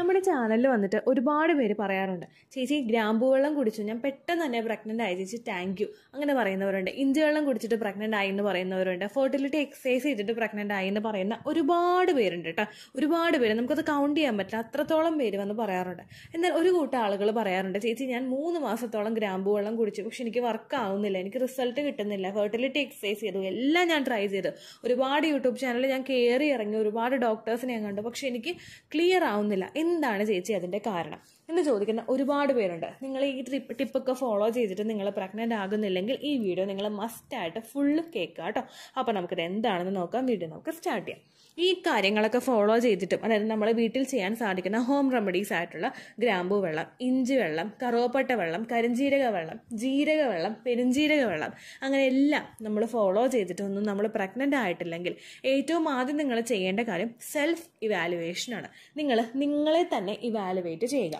നമ്മുടെ ചാനലിൽ വന്നിട്ട് ഒരുപാട് പേര് പറയാറുണ്ട് ചേച്ചി ഗ്രാമ്പു വെള്ളം കുടിച്ചു ഞാൻ പെട്ടെന്ന് തന്നെ പ്രഗ്നൻ്റ് ആയി ചേച്ചി താങ്ക് യു അങ്ങനെ പറയുന്നവരുണ്ട് ഇഞ്ചി വെള്ളം കുടിച്ചിട്ട് പ്രഗ്നൻ്റ് ആയി എന്ന് പറയുന്നവരുണ്ട് ഫെർട്ടിലിറ്റി എക്സസൈസ് ചെയ്തിട്ട് പ്രഗ്നൻ്റ് ആയി എന്ന് പറയുന്ന ഒരുപാട് പേരുണ്ട് കേട്ടോ ഒരുപാട് പേര് നമുക്കത് കൗണ്ട് ചെയ്യാൻ പറ്റില്ല അത്രത്തോളം പേര് വന്ന് പറയാറുണ്ട് എന്നാൽ ഒരു കൂട്ടം ആളുകൾ പറയാറുണ്ട് ചേച്ചി ഞാൻ മൂന്ന് മാസത്തോളം ഗ്രാമ്പു വെള്ളം കുടിച്ചു പക്ഷെ എനിക്ക് വർക്ക് ആവുന്നില്ല എനിക്ക് റിസൾട്ട് കിട്ടുന്നില്ല ഫെർട്ടിലിറ്റി എക്സസൈസ് ചെയ്തു എല്ലാം ഞാൻ ട്രൈ ചെയ്തു ഒരുപാട് യൂട്യൂബ് ചാനലിൽ ഞാൻ കയറി ഇറങ്ങി ഒരുപാട് ഡോക്ടേഴ്സിനെ ഞാൻ കണ്ടു പക്ഷെ എനിക്ക് ക്ലിയർ ആവുന്നില്ല എന്താണ് ചേച്ചി അതിൻ്റെ കാരണം എന്ന് ചോദിക്കുന്ന ഒരുപാട് പേരുണ്ട് നിങ്ങൾ ഈ ട്രിപ്പ് ടിപ്പൊക്കെ ഫോളോ ചെയ്തിട്ട് നിങ്ങൾ പ്രഗ്നൻ്റ് ആകുന്നില്ലെങ്കിൽ ഈ വീഡിയോ നിങ്ങൾ മസ്റ്റായിട്ട് ഫുള്ള് കേൾക്കുക കേട്ടോ അപ്പോൾ നമുക്കിത് എന്താണെന്ന് നോക്കാം വീഡിയോ നമുക്ക് സ്റ്റാർട്ട് ചെയ്യാം ഈ കാര്യങ്ങളൊക്കെ ഫോളോ ചെയ്തിട്ടും അതായത് നമ്മൾ വീട്ടിൽ ചെയ്യാൻ സാധിക്കുന്ന ഹോം റെമഡീസ് ആയിട്ടുള്ള ഗ്രാമ്പു വെള്ളം ഇഞ്ചി വെള്ളം കറുവപ്പട്ട വെള്ളം കരിഞ്ജീരക വെള്ളം ജീരക വെള്ളം പെരുംജീരക വെള്ളം അങ്ങനെ എല്ലാം നമ്മൾ ഫോളോ ചെയ്തിട്ടൊന്നും നമ്മൾ പ്രഗ്നൻ്റ് ആയിട്ടില്ലെങ്കിൽ ഏറ്റവും ആദ്യം നിങ്ങൾ ചെയ്യേണ്ട കാര്യം സെൽഫ് ഇവാലുവേഷനാണ് നിങ്ങൾ നിങ്ങളെ തന്നെ ഇവാലുവേറ്റ് ചെയ്യുക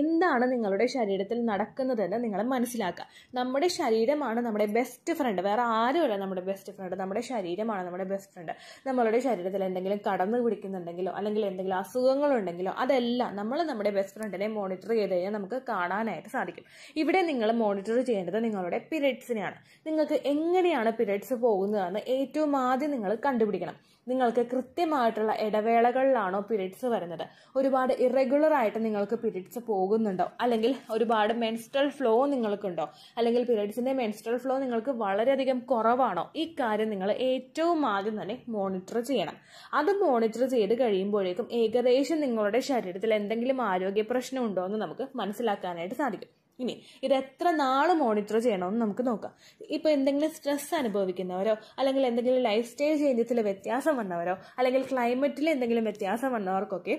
എന്താണ് നിങ്ങളുടെ ശരീരത്തിൽ നടക്കുന്നതെന്ന് നിങ്ങൾ മനസ്സിലാക്കുക നമ്മുടെ ശരീരമാണ് നമ്മുടെ ബെസ്റ്റ് ഫ്രണ്ട് വേറെ ആരുമല്ല നമ്മുടെ ബെസ്റ്റ് ഫ്രണ്ട് നമ്മുടെ ശരീരമാണ് നമ്മുടെ ബെസ്റ്റ് ഫ്രണ്ട് നമ്മളുടെ ശരീരത്തിൽ എന്തെങ്കിലും കടന്നു പിടിക്കുന്നുണ്ടെങ്കിലോ അല്ലെങ്കിൽ എന്തെങ്കിലും അസുഖങ്ങളുണ്ടെങ്കിലോ അതെല്ലാം നമ്മൾ നമ്മുടെ ബെസ്റ്റ് ഫ്രണ്ടിനെ മോണിറ്റർ ചെയ്ത് കഴിഞ്ഞാൽ നമുക്ക് കാണാനായിട്ട് സാധിക്കും ഇവിടെ നിങ്ങൾ മോണിറ്റർ ചെയ്യേണ്ടത് നിങ്ങളുടെ പിരീഡ്സിനെയാണ് നിങ്ങൾക്ക് എങ്ങനെയാണ് പിരീഡ്സ് പോകുന്നതെന്ന് ഏറ്റവും ആദ്യം നിങ്ങൾ കണ്ടുപിടിക്കണം നിങ്ങൾക്ക് കൃത്യമായിട്ടുള്ള ഇടവേളകളിലാണോ പിരീഡ്സ് വരുന്നത് ഒരുപാട് ഇറഗുലർ ആയിട്ട് നിങ്ങൾക്ക് പിരീഡ്സ് പോകും പോകുന്നുണ്ടോ അല്ലെങ്കിൽ ഒരുപാട് മെൻസ്ട്രൽ ഫ്ലോ നിങ്ങൾക്കുണ്ടോ അല്ലെങ്കിൽ പീരീഡ്സിൻ്റെ മെൻസ്ട്രൽ ഫ്ലോ നിങ്ങൾക്ക് വളരെയധികം കുറവാണോ ഈ കാര്യം നിങ്ങൾ ഏറ്റവും ആദ്യം തന്നെ മോണിറ്റർ ചെയ്യണം അത് മോണിറ്റർ ചെയ്ത് കഴിയുമ്പോഴേക്കും ഏകദേശം നിങ്ങളുടെ ശരീരത്തിൽ എന്തെങ്കിലും ആരോഗ്യ പ്രശ്നം ഉണ്ടോ എന്ന് നമുക്ക് മനസ്സിലാക്കാനായിട്ട് സാധിക്കും ഇനി ഇത് എത്ര നാൾ മോണിറ്റർ ചെയ്യണമെന്ന് നമുക്ക് നോക്കാം ഇപ്പോൾ എന്തെങ്കിലും സ്ട്രെസ് അനുഭവിക്കുന്നവരോ അല്ലെങ്കിൽ എന്തെങ്കിലും ലൈഫ് സ്റ്റൈൽ ചേഞ്ചസിൽ വ്യത്യാസം വന്നവരോ അല്ലെങ്കിൽ ക്ലൈമറ്റിൽ എന്തെങ്കിലും വ്യത്യാസം വന്നവർക്കൊക്കെ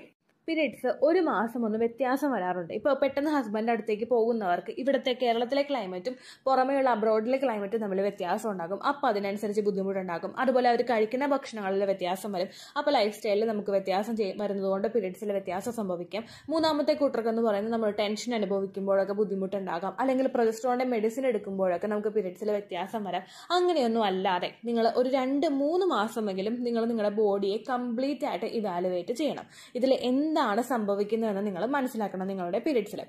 പീരീഡ്സ് ഒരു മാസം ഒന്ന് വ്യത്യാസം വരാറുണ്ട് ഇപ്പോൾ പെട്ടെന്ന് ഹസ്ബൻഡ് അടുത്തേക്ക് പോകുന്നവർക്ക് ഇവിടുത്തെ കേരളത്തിലെ ക്ലൈമറ്റും പുറമെയുള്ള അബ്രോഡിലെ ക്ലൈമറ്റും തമ്മിൽ വ്യത്യാസം ഉണ്ടാകും അപ്പോൾ അതിനനുസരിച്ച് ബുദ്ധിമുട്ടുണ്ടാകും അതുപോലെ അവർ കഴിക്കുന്ന ഭക്ഷണങ്ങളിൽ വ്യത്യാസം വരും അപ്പോൾ ലൈഫ് സ്റ്റൈലിൽ നമുക്ക് വ്യത്യാസം വരുന്നതുകൊണ്ട് പീരീഡ്സിൽ വ്യത്യാസം സംഭവിക്കാം മൂന്നാമത്തെ കൂട്ടർക്ക് എന്ന് പറയുന്നത് നമ്മൾ ടെൻഷൻ അനുഭവിക്കുമ്പോഴൊക്കെ ബുദ്ധിമുട്ടുണ്ടാകാം അല്ലെങ്കിൽ പ്രൊജസ്ട്രോണിൻ്റെ മെഡിസിൻ എടുക്കുമ്പോഴൊക്കെ നമുക്ക് പീരീഡ്സിൽ വ്യത്യാസം വരാം അങ്ങനെയൊന്നും അല്ലാതെ നിങ്ങൾ ഒരു രണ്ട് മൂന്ന് മാസമെങ്കിലും നിങ്ങൾ നിങ്ങളുടെ ബോഡിയെ കംപ്ലീറ്റ് ആയിട്ട് ഇവാലുവേറ്റ് ചെയ്യണം ഇതിൽ എന്ത് എന്താണ് സംഭവിക്കുന്നതെന്ന് നിങ്ങൾ മനസ്സിലാക്കണം നിങ്ങളുടെ പീരീഡ്സിൽ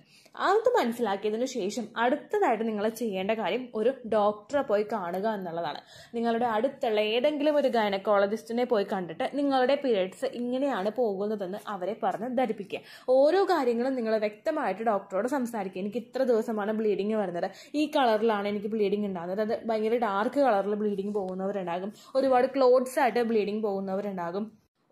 അത് മനസ്സിലാക്കിയതിനു ശേഷം അടുത്തതായിട്ട് നിങ്ങൾ ചെയ്യേണ്ട കാര്യം ഒരു ഡോക്ടറെ പോയി കാണുക എന്നുള്ളതാണ് നിങ്ങളുടെ അടുത്തുള്ള ഏതെങ്കിലും ഒരു ഗൈനക്കോളജിസ്റ്റിനെ പോയി കണ്ടിട്ട് നിങ്ങളുടെ പീരീഡ്സ് ഇങ്ങനെയാണ് പോകുന്നതെന്ന് അവരെ പറഞ്ഞ് ധരിപ്പിക്കുക ഓരോ കാര്യങ്ങളും നിങ്ങൾ വ്യക്തമായിട്ട് ഡോക്ടറോട് സംസാരിക്കുക എനിക്ക് ഇത്ര ദിവസമാണ് ബ്ലീഡിങ് വരുന്നത് ഈ കളറിലാണ് എനിക്ക് ബ്ലീഡിങ് ഉണ്ടാകുന്നത് അത് ഭയങ്കര ഡാർക്ക് കളറിൽ ബ്ലീഡിങ് പോകുന്നവരുണ്ടാകും ഒരുപാട് ക്ലോത്ത്സ് ആയിട്ട് ബ്ലീഡിങ് പോകുന്നവരുണ്ടാകും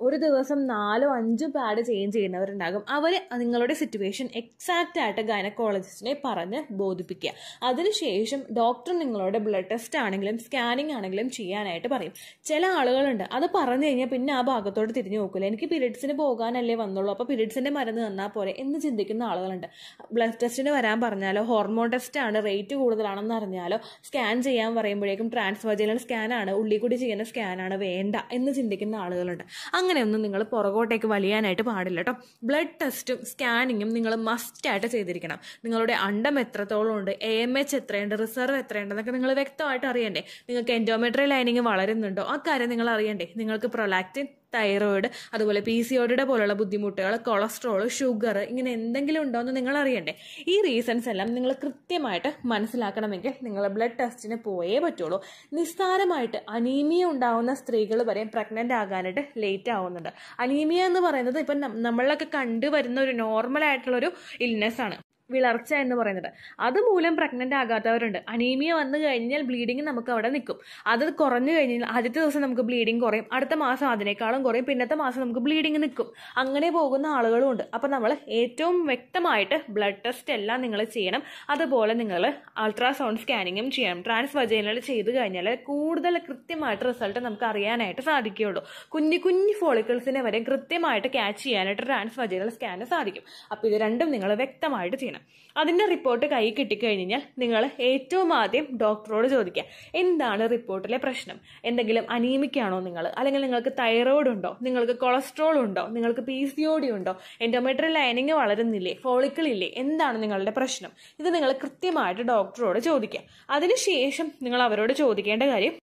ഒരു ദിവസം നാലോ അഞ്ചോ പാഡ് ചേഞ്ച് ചെയ്യുന്നവരുണ്ടാകും അവർ നിങ്ങളുടെ സിറ്റുവേഷൻ എക്സാക്റ്റ് ആയിട്ട് ഗൈനക്കോളജിസ്റ്റിനെ പറഞ്ഞ് ബോധിപ്പിക്കുക അതിനുശേഷം ഡോക്ടർ നിങ്ങളോട് ബ്ലഡ് ടെസ്റ്റ് ആണെങ്കിലും സ്കാനിങ് ആണെങ്കിലും ചെയ്യാനായിട്ട് പറയും ചില ആളുകളുണ്ട് അത് പറഞ്ഞു കഴിഞ്ഞാൽ പിന്നെ ആ ഭാഗത്തോട് തിരിഞ്ഞു നോക്കില്ല എനിക്ക് പീരീഡ്സിന് പോകാനല്ലേ വന്നുള്ളൂ അപ്പോൾ പീരീഡ്സിൻ്റെ മരുന്ന് തന്നാൽ പോലെ എന്ന് ചിന്തിക്കുന്ന ആളുകളുണ്ട് ബ്ലഡ് ടെസ്റ്റിന് വരാൻ പറഞ്ഞാലോ ഹോർമോൺ ടെസ്റ്റ് ആണ് റേറ്റ് കൂടുതലാണെന്ന് അറിഞ്ഞാലോ സ്കാൻ ചെയ്യാൻ പറയുമ്പോഴേക്കും ചെയ്യുന്ന സ്കാനാണ് ഉള്ളിക്കൂടി ചെയ്യുന്ന സ്കാനാണ് വേണ്ട എന്ന് ചിന്തിക്കുന്ന ആളുകളുണ്ട് അങ്ങനെയൊന്നും നിങ്ങൾ പുറകോട്ടേക്ക് വലിയാനായിട്ട് പാടില്ല കേട്ടോ ബ്ലഡ് ടെസ്റ്റും സ്കാനിങ്ങും നിങ്ങൾ മസ്റ്റായിട്ട് ചെയ്തിരിക്കണം നിങ്ങളുടെ അണ്ടം എത്രത്തോളം ഉണ്ട് എ എം എച്ച് എത്രയുണ്ട് റിസർവ് എത്രയുണ്ട് എന്നൊക്കെ നിങ്ങൾ വ്യക്തമായിട്ട് അറിയണ്ടേ നിങ്ങൾക്ക് എൻഡോമെട്രി ലൈനിങ് വളരുന്നുണ്ടോ ആ കാര്യം നിങ്ങൾ അറിയണ്ടേ നിങ്ങൾക്ക് പ്രൊലാക്റ്റിൻ തൈറോയിഡ് അതുപോലെ പി സി ഒഡിയുടെ പോലുള്ള ബുദ്ധിമുട്ടുകൾ കൊളസ്ട്രോൾ ഷുഗർ ഇങ്ങനെ എന്തെങ്കിലും ഉണ്ടോ എന്ന് നിങ്ങൾ അറിയണ്ടേ ഈ റീസൺസ് എല്ലാം നിങ്ങൾ കൃത്യമായിട്ട് മനസ്സിലാക്കണമെങ്കിൽ നിങ്ങൾ ബ്ലഡ് ടെസ്റ്റിന് പോയേ പറ്റുള്ളൂ നിസ്സാരമായിട്ട് അനീമിയ ഉണ്ടാവുന്ന സ്ത്രീകൾ വരെ പ്രഗ്നന്റ് ആകാനായിട്ട് ലേറ്റ് ആവുന്നുണ്ട് അനീമിയ എന്ന് പറയുന്നത് ഇപ്പം നമ്മളിലൊക്കെ കണ്ടുവരുന്ന ഒരു നോർമൽ ആയിട്ടുള്ളൊരു ഇൽനെസ് ആണ് വിളർച്ച എന്ന് പറയുന്നത് അതുമൂലം പ്രഗ്നൻ്റ് ആകാത്തവരുണ്ട് അനീമിയ വന്നു കഴിഞ്ഞാൽ ബ്ലീഡിങ് നമുക്ക് അവിടെ നിൽക്കും അത് കുറഞ്ഞു കഴിഞ്ഞാൽ ആദ്യത്തെ ദിവസം നമുക്ക് ബ്ലീഡിങ് കുറയും അടുത്ത മാസം അതിനേക്കാളും കുറയും പിന്നത്തെ മാസം നമുക്ക് ബ്ലീഡിങ് നിൽക്കും അങ്ങനെ പോകുന്ന ആളുകളും ഉണ്ട് അപ്പം നമ്മൾ ഏറ്റവും വ്യക്തമായിട്ട് ബ്ലഡ് ടെസ്റ്റ് എല്ലാം നിങ്ങൾ ചെയ്യണം അതുപോലെ നിങ്ങൾ അൾട്രാസൗണ്ട് സ്കാനിങ്ങും ചെയ്യണം ട്രാൻസ് വജൈനൽ ചെയ്ത് കഴിഞ്ഞാൽ കൂടുതൽ കൃത്യമായിട്ട് റിസൾട്ട് നമുക്ക് അറിയാനായിട്ട് സാധിക്കുകയുള്ളൂ കുഞ്ഞു കുഞ്ഞു ഫോളിക്കിൾസിനെ വരെ കൃത്യമായിട്ട് ക്യാച്ച് ചെയ്യാനായിട്ട് ട്രാൻസ് വജൈനൽ സ്കാന് സാധിക്കും അപ്പോൾ ഇത് രണ്ടും നിങ്ങൾ വ്യക്തമായിട്ട് ചെയ്യണം അതിൻ്റെ റിപ്പോർട്ട് കൈ കിട്ടിക്കഴിഞ്ഞാൽ നിങ്ങൾ ഏറ്റവും ആദ്യം ഡോക്ടറോട് ചോദിക്കുക എന്താണ് റിപ്പോർട്ടിലെ പ്രശ്നം എന്തെങ്കിലും അനീമിക്കാണോ നിങ്ങൾ അല്ലെങ്കിൽ നിങ്ങൾക്ക് തൈറോയ്ഡ് ഉണ്ടോ നിങ്ങൾക്ക് കൊളസ്ട്രോൾ ഉണ്ടോ നിങ്ങൾക്ക് പി സി ഒ ഡി ഉണ്ടോ എൻഡോമെട്രിയൽ ലൈനിങ് വളരുന്നില്ലേ ഫോളിക്കിൾ ഇല്ലേ എന്താണ് നിങ്ങളുടെ പ്രശ്നം ഇത് നിങ്ങൾ കൃത്യമായിട്ട് ഡോക്ടറോട് ചോദിക്കുക അതിനുശേഷം നിങ്ങൾ അവരോട് ചോദിക്കേണ്ട കാര്യം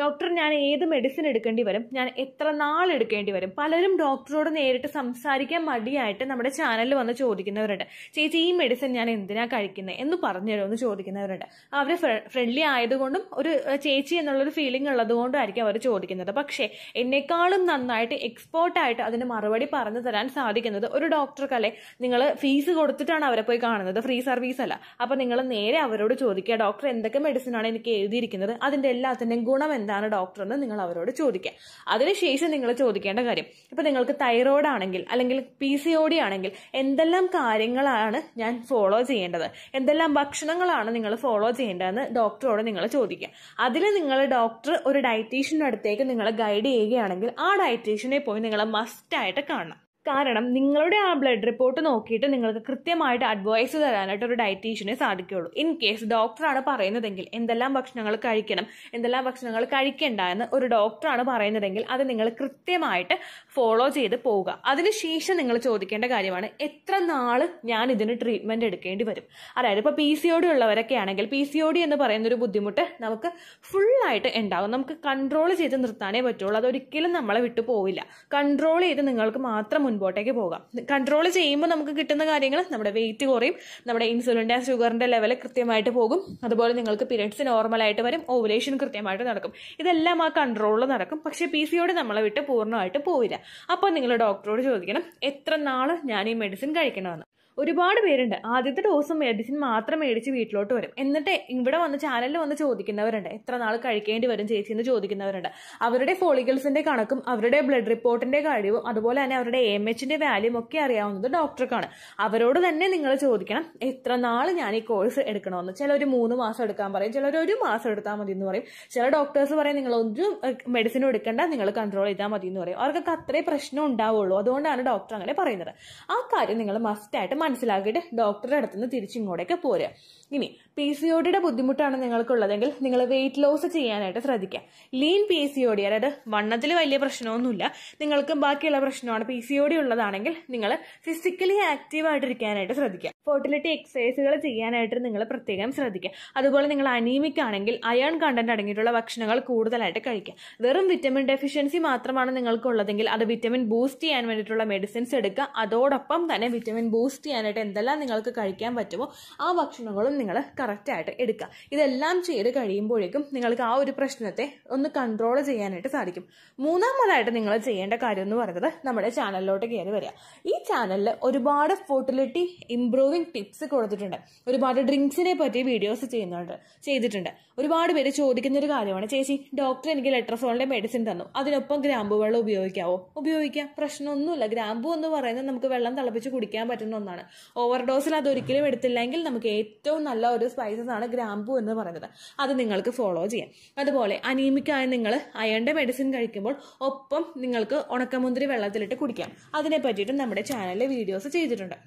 ഡോക്ടർ ഞാൻ ഏത് മെഡിസിൻ എടുക്കേണ്ടി വരും ഞാൻ എത്ര നാൾ എടുക്കേണ്ടി വരും പലരും ഡോക്ടറോട് നേരിട്ട് സംസാരിക്കാൻ മടിയായിട്ട് നമ്മുടെ ചാനലിൽ വന്ന് ചോദിക്കുന്നവരുണ്ട് ചേച്ചി ഈ മെഡിസിൻ ഞാൻ എന്തിനാ കഴിക്കുന്നത് എന്ന് പറഞ്ഞു എന്ന് ചോദിക്കുന്നവരുണ്ട് അവർ ഫ്രണ്ട്ലി ആയതുകൊണ്ടും ഒരു ചേച്ചി എന്നുള്ളൊരു ഫീലിംഗ് ഉള്ളതുകൊണ്ടായിരിക്കും അവർ ചോദിക്കുന്നത് പക്ഷേ എന്നെക്കാളും നന്നായിട്ട് എക്സ്പേർട്ടായിട്ട് അതിന് മറുപടി പറഞ്ഞു തരാൻ സാധിക്കുന്നത് ഒരു ഡോക്ടർക്കല്ലേ നിങ്ങൾ ഫീസ് കൊടുത്തിട്ടാണ് അവരെ പോയി കാണുന്നത് ഫ്രീ സർവീസ് അല്ല അപ്പോൾ നിങ്ങൾ നേരെ അവരോട് ചോദിക്കുക ഡോക്ടർ എന്തൊക്കെ മെഡിസിനാണ് എനിക്ക് എഴുതിയിരിക്കുന്നത് അതിൻ്റെ എല്ലാത്തിൻ്റെയും ഗുണം എന്താണ് ഡോക്ടർ എന്ന് നിങ്ങൾ അവരോട് ചോദിക്കുക അതിനുശേഷം നിങ്ങൾ ചോദിക്കേണ്ട കാര്യം ഇപ്പൊ നിങ്ങൾക്ക് തൈറോയ്ഡ് ആണെങ്കിൽ അല്ലെങ്കിൽ പി സി ഒ ഡി ആണെങ്കിൽ എന്തെല്ലാം കാര്യങ്ങളാണ് ഞാൻ ഫോളോ ചെയ്യേണ്ടത് എന്തെല്ലാം ഭക്ഷണങ്ങളാണ് നിങ്ങൾ ഫോളോ ചെയ്യേണ്ടതെന്ന് ഡോക്ടറോട് നിങ്ങൾ ചോദിക്കുക അതിൽ നിങ്ങൾ ഡോക്ടർ ഒരു ഡയറ്റീഷ്യൻ്റെ അടുത്തേക്ക് നിങ്ങളെ ഗൈഡ് ചെയ്യുകയാണെങ്കിൽ ആ ഡയറ്റീഷ്യനെ പോയി നിങ്ങൾ മസ്റ്റായിട്ട് കാണണം കാരണം നിങ്ങളുടെ ആ ബ്ലഡ് റിപ്പോർട്ട് നോക്കിയിട്ട് നിങ്ങൾക്ക് കൃത്യമായിട്ട് അഡ്വൈസ് തരാനായിട്ട് ഒരു ഡയറ്റീഷ്യനെ സാധിക്കുകയുള്ളൂ ഇൻ കേസ് ഡോക്ടറാണ് പറയുന്നതെങ്കിൽ എന്തെല്ലാം ഭക്ഷണങ്ങൾ കഴിക്കണം എന്തെല്ലാം ഭക്ഷണങ്ങൾ കഴിക്കേണ്ട എന്ന് ഒരു ഡോക്ടറാണ് പറയുന്നതെങ്കിൽ അത് നിങ്ങൾ കൃത്യമായിട്ട് ഫോളോ ചെയ്ത് പോവുക അതിനുശേഷം നിങ്ങൾ ചോദിക്കേണ്ട കാര്യമാണ് എത്ര നാൾ ഞാൻ ഇതിന് ട്രീറ്റ്മെൻറ്റ് എടുക്കേണ്ടി വരും അതായത് ഇപ്പോൾ പി സി ഒ ഡി ഉള്ളവരൊക്കെ ആണെങ്കിൽ പി സി ഒ ഡി എന്ന് പറയുന്ന ഒരു ബുദ്ധിമുട്ട് നമുക്ക് ഫുള്ളായിട്ട് ഉണ്ടാകും നമുക്ക് കൺട്രോൾ ചെയ്ത് നിർത്താനേ പറ്റുള്ളൂ അതൊരിക്കലും നമ്മളെ വിട്ടു പോവില്ല കൺട്രോൾ ചെയ്ത് നിങ്ങൾക്ക് മാത്രം മുൻപോട്ടേക്ക് പോകാം കൺട്രോൾ ചെയ്യുമ്പോൾ നമുക്ക് കിട്ടുന്ന കാര്യങ്ങൾ നമ്മുടെ വെയിറ്റ് കുറയും നമ്മുടെ ഇൻസുലിൻ്റെ ഷുഗറിൻ്റെ ലെവൽ കൃത്യമായിട്ട് പോകും അതുപോലെ നിങ്ങൾക്ക് പീരിയഡ്സ് നോർമലായിട്ട് വരും ഓവുലേഷൻ കൃത്യമായിട്ട് നടക്കും ഇതെല്ലാം ആ കൺട്രോളിൽ നടക്കും പക്ഷേ പി സിയോട് നമ്മളെ വിട്ട് പൂർണ്ണമായിട്ട് പോവില്ല അപ്പോൾ നിങ്ങൾ ഡോക്ടറോട് ചോദിക്കണം എത്ര നാൾ ഞാൻ ഈ മെഡിസിൻ കഴിക്കണമെന്ന് ഒരുപാട് പേരുണ്ട് ആദ്യത്തെ ഡോസ് മെഡിസിൻ മാത്രം മേടിച്ച് വീട്ടിലോട്ട് വരും എന്നിട്ട് ഇവിടെ വന്ന് ചാനലിൽ വന്ന് ചോദിക്കുന്നവരുണ്ട് എത്ര നാൾ കഴിക്കേണ്ടി വരും ചേച്ചി എന്ന് ചോദിക്കുന്നവരുണ്ട് അവരുടെ ഫോളിക്കിൾസിന്റെ കണക്കും അവരുടെ ബ്ലഡ് റിപ്പോർട്ടിന്റെ കാര്യവും അതുപോലെ തന്നെ അവരുടെ എം എച്ചിന്റെ വാല്യൂം ഒക്കെ അറിയാവുന്നത് ഡോക്ടർക്കാണ് അവരോട് തന്നെ നിങ്ങൾ ചോദിക്കണം എത്ര നാൾ ഞാൻ ഈ കോഴ്സ് എടുക്കണമെന്ന് ചിലർ മൂന്ന് മാസം എടുക്കാൻ പറയും ചിലർ ഒരു മാസം എടുത്താൽ മതി എന്ന് പറയും ചില ഡോക്ടേഴ്സ് പറയും നിങ്ങൾ ഒരു മെഡിസിൻ എടുക്കേണ്ട നിങ്ങൾ കൺട്രോൾ ചെയ്താൽ മതി എന്ന് പറയും അവർക്കൊക്കെ അത്രേ പ്രശ്നം ഉണ്ടാവുള്ളൂ അതുകൊണ്ടാണ് ഡോക്ടർ അങ്ങനെ പറയുന്നത് ആ കാര്യം നിങ്ങൾ മസ്റ്റായിട്ട് മനസ്സിലാക്കിയിട്ട് ഡോക്ടറുടെ അടുത്തുനിന്ന് തിരിച്ചിങ്ങോട്ടേക്ക് പോരുക ഇനി പി സി ഒ ഡിയുടെ ബുദ്ധിമുട്ടാണ് നിങ്ങൾക്കുള്ളതെങ്കിൽ നിങ്ങൾ വെയിറ്റ് ലോസ് ചെയ്യാനായിട്ട് ശ്രദ്ധിക്കുക lean P C O D അതായത് വണ്ണത്തിൽ വലിയ പ്രശ്നമൊന്നുമില്ല നിങ്ങൾക്ക് ബാക്കിയുള്ള പ്രശ്നമാണ് പി സി ഒ ഡി ഉള്ളതാണെങ്കിൽ നിങ്ങൾ ഫിസിക്കലി ആയിട്ടിരിക്കാനായിട്ട് ശ്രദ്ധിക്കുക ഫോർട്ടിലിറ്റി എക്സസൈസുകൾ ചെയ്യാനായിട്ട് നിങ്ങൾ പ്രത്യേകം ശ്രദ്ധിക്കുക അതുപോലെ നിങ്ങൾ അനീമിക് ആണെങ്കിൽ അയൺ കണ്ടന്റ് അടങ്ങിയിട്ടുള്ള ഭക്ഷണങ്ങൾ കൂടുതലായിട്ട് കഴിക്കുക വെറും വിറ്റമിൻ ഡെഫിഷ്യൻസി മാത്രമാണ് നിങ്ങൾക്കുള്ളതെങ്കിൽ അത് വിറ്റമിൻ ബൂസ്റ്റ് ചെയ്യാൻ വേണ്ടിയിട്ടുള്ള മെഡിസിൻസ് എടുക്കുക അതോടൊപ്പം തന്നെ വിറ്റമിൻ ബൂസ്റ്റ് ചെയ്യാനായിട്ട് എന്തെല്ലാം നിങ്ങൾക്ക് കഴിക്കാൻ പറ്റുമോ ആ ഭക്ഷണങ്ങളും നിങ്ങൾ കറക്റ്റായിട്ട് എടുക്കുക ഇതെല്ലാം ചെയ്ത് കഴിയുമ്പോഴേക്കും നിങ്ങൾക്ക് ആ ഒരു പ്രശ്നത്തെ ഒന്ന് കൺട്രോൾ ചെയ്യാനായിട്ട് സാധിക്കും മൂന്നാമതായിട്ട് നിങ്ങൾ ചെയ്യേണ്ട കാര്യം എന്ന് പറയുന്നത് നമ്മുടെ ചാനലിലോട്ട് കയറി വരിക ഈ ചാനലിൽ ഒരുപാട് ഫോർട്ടിലിറ്റി ഇംപ്രൂവിങ് ടിപ്സ് കൊടുത്തിട്ടുണ്ട് ഒരുപാട് ഡ്രിങ്ക്സിനെ പറ്റി വീഡിയോസ് ചെയ്യുന്നുണ്ട് ചെയ്തിട്ടുണ്ട് ഒരുപാട് പേര് ചോദിക്കുന്ന ഒരു കാര്യമാണ് ചേച്ചി ഡോക്ടർ എനിക്ക് ലെട്രസോളിന്റെ മെഡിസിൻ തന്നു അതിനൊപ്പം ഗ്രാമ്പു വെള്ളം ഉപയോഗിക്കാവോ ഉപയോഗിക്കാം പ്രശ്നമൊന്നുമില്ല ഗ്രാമ്പു എന്ന് പറയുന്നത് നമുക്ക് വെള്ളം തിളപ്പിച്ച് കുടിക്കാൻ പറ്റുന്ന ഒന്നാണ് ഓവർ ഡോസിൽ അതൊരിക്കലും എടുത്തില്ലെങ്കിൽ നമുക്ക് ഏറ്റവും നല്ല ഒരു സ്പൈസസ് ആണ് ഗ്രാമ്പു എന്ന് പറയുന്നത് അത് നിങ്ങൾക്ക് ഫോളോ ചെയ്യാം അതുപോലെ അനീമിക്കായ നിങ്ങൾ അയണിന്റെ മെഡിസിൻ കഴിക്കുമ്പോൾ ഒപ്പം നിങ്ങൾക്ക് ഉണക്കമുന്തിരി വെള്ളത്തിലിട്ട് കുടിക്കാം അതിനെ പറ്റിയിട്ട് നമ്മുടെ ചാനലിൽ വീഡിയോസ് ചെയ്തിട്ടുണ്ട്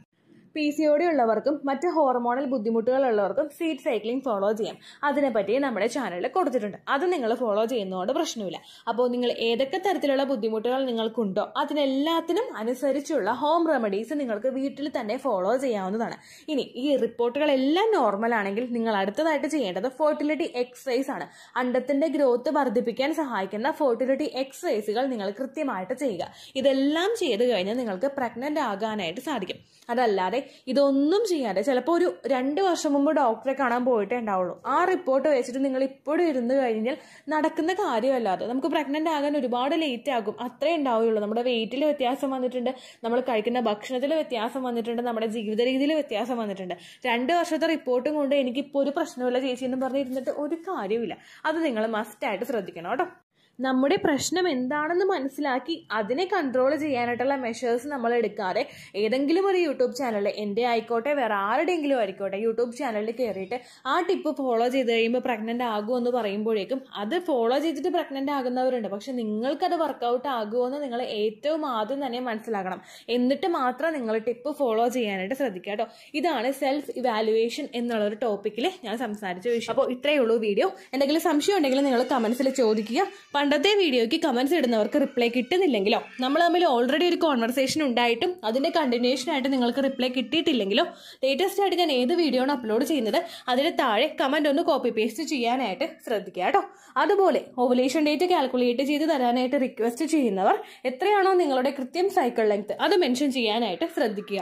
പി സി ഒ ഡി ഉള്ളവർക്കും മറ്റ് ഹോർമോണൽ ബുദ്ധിമുട്ടുകൾ ഉള്ളവർക്കും സീറ്റ് സൈക്ലിംഗ് ഫോളോ ചെയ്യാം അതിനെപ്പറ്റി നമ്മുടെ ചാനലിൽ കൊടുത്തിട്ടുണ്ട് അത് നിങ്ങൾ ഫോളോ ചെയ്യുന്നതുകൊണ്ട് പ്രശ്നമില്ല അപ്പോൾ നിങ്ങൾ ഏതൊക്കെ തരത്തിലുള്ള ബുദ്ധിമുട്ടുകൾ നിങ്ങൾക്കുണ്ടോ അതിനെല്ലാത്തിനും അനുസരിച്ചുള്ള ഹോം റെമഡീസ് നിങ്ങൾക്ക് വീട്ടിൽ തന്നെ ഫോളോ ചെയ്യാവുന്നതാണ് ഇനി ഈ റിപ്പോർട്ടുകളെല്ലാം നോർമൽ ആണെങ്കിൽ നിങ്ങൾ അടുത്തതായിട്ട് ചെയ്യേണ്ടത് ഫോർട്ടിലിറ്റി എക്സസൈസ് ആണ് അണ്ടത്തിന്റെ ഗ്രോത്ത് വർദ്ധിപ്പിക്കാൻ സഹായിക്കുന്ന ഫോർട്ടിലിറ്റി എക്സസൈസുകൾ നിങ്ങൾ കൃത്യമായിട്ട് ചെയ്യുക ഇതെല്ലാം ചെയ്ത് കഴിഞ്ഞാൽ നിങ്ങൾക്ക് പ്രഗ്നന്റ് ആകാനായിട്ട് സാധിക്കും അതല്ലാതെ ഇതൊന്നും ചെയ്യാതെ ചിലപ്പോൾ ഒരു രണ്ട് വർഷം മുമ്പ് ഡോക്ടറെ കാണാൻ പോയിട്ടേ ഉണ്ടാവുള്ളൂ ആ റിപ്പോർട്ട് വെച്ചിട്ട് നിങ്ങൾ ഇപ്പോഴും ഇരുന്ന് കഴിഞ്ഞാൽ നടക്കുന്ന കാര്യമല്ലാതെ നമുക്ക് പ്രഗ്നന്റ് ആകാൻ ഒരുപാട് ലേറ്റ് ആകും അത്രേ ഉണ്ടാവുകയുള്ളൂ നമ്മുടെ വെയിറ്റിൽ വ്യത്യാസം വന്നിട്ടുണ്ട് നമ്മൾ കഴിക്കുന്ന ഭക്ഷണത്തിൽ വ്യത്യാസം വന്നിട്ടുണ്ട് നമ്മുടെ ജീവിത രീതിയിൽ വ്യത്യാസം വന്നിട്ടുണ്ട് രണ്ട് വർഷത്തെ റിപ്പോർട്ടും കൊണ്ട് എനിക്കിപ്പോൾ ഒരു പ്രശ്നമില്ല ചേച്ചി എന്ന് പറഞ്ഞിരുന്നിട്ട് ഒരു കാര്യമില്ല അത് നിങ്ങൾ മസ്റ്റായിട്ട് ശ്രദ്ധിക്കണം കേട്ടോ നമ്മുടെ പ്രശ്നം എന്താണെന്ന് മനസ്സിലാക്കി അതിനെ കൺട്രോൾ ചെയ്യാനായിട്ടുള്ള മെഷേഴ്സ് നമ്മൾ എടുക്കാതെ ഏതെങ്കിലും ഒരു യൂട്യൂബ് ചാനലിൽ എൻ്റെ ആയിക്കോട്ടെ വേറെ ആരുടെയെങ്കിലും ആയിക്കോട്ടെ യൂട്യൂബ് ചാനലിൽ കയറിയിട്ട് ആ ടിപ്പ് ഫോളോ ചെയ്ത് കഴിയുമ്പോൾ പ്രഗ്നൻ്റ് ആകുമോ എന്ന് പറയുമ്പോഴേക്കും അത് ഫോളോ ചെയ്തിട്ട് പ്രഗ്നൻ്റ് ആകുന്നവരുണ്ട് പക്ഷെ നിങ്ങൾക്കത് വർക്കൗട്ട് ആകുമോ എന്ന് നിങ്ങൾ ഏറ്റവും ആദ്യം തന്നെ മനസ്സിലാക്കണം എന്നിട്ട് മാത്രം നിങ്ങൾ ടിപ്പ് ഫോളോ ചെയ്യാനായിട്ട് ശ്രദ്ധിക്കുക കേട്ടോ ഇതാണ് സെൽഫ് ഇവാലുവേഷൻ എന്നുള്ള ഒരു ടോപ്പിക്കിൽ ഞാൻ സംസാരിച്ച വിഷയം അപ്പോൾ ഇത്രയേ ഉള്ളൂ വീഡിയോ എന്തെങ്കിലും സംശയം ഉണ്ടെങ്കിൽ നിങ്ങൾ കമൻസിൽ ചോദിക്കുക പണ്ടത്തെ വീഡിയോയ്ക്ക് കമൻസ് ഇടുന്നവർക്ക് റിപ്ലൈ കിട്ടുന്നില്ലെങ്കിലോ നമ്മൾ തമ്മിൽ ഓൾറെഡി ഒരു കോൺവെർസേഷൻ ഉണ്ടായിട്ടും അതിൻ്റെ ആയിട്ട് നിങ്ങൾക്ക് റിപ്ലൈ കിട്ടിയിട്ടില്ലെങ്കിലോ ലേറ്റസ്റ്റ് ആയിട്ട് ഞാൻ ഏത് വീഡിയോ ആണ് അപ്ലോഡ് ചെയ്യുന്നത് അതിന് താഴെ കമൻ്റ് ഒന്ന് കോപ്പി പേസ്റ്റ് ചെയ്യാനായിട്ട് ശ്രദ്ധിക്കുക കേട്ടോ അതുപോലെ ഓവലേഷൻ ഡേറ്റ് കാൽക്കുലേറ്റ് ചെയ്ത് തരാനായിട്ട് റിക്വസ്റ്റ് ചെയ്യുന്നവർ എത്രയാണോ നിങ്ങളുടെ കൃത്യം സൈക്കിൾ ലെങ്ത് അത് മെൻഷൻ ചെയ്യാനായിട്ട് ശ്രദ്ധിക്കുക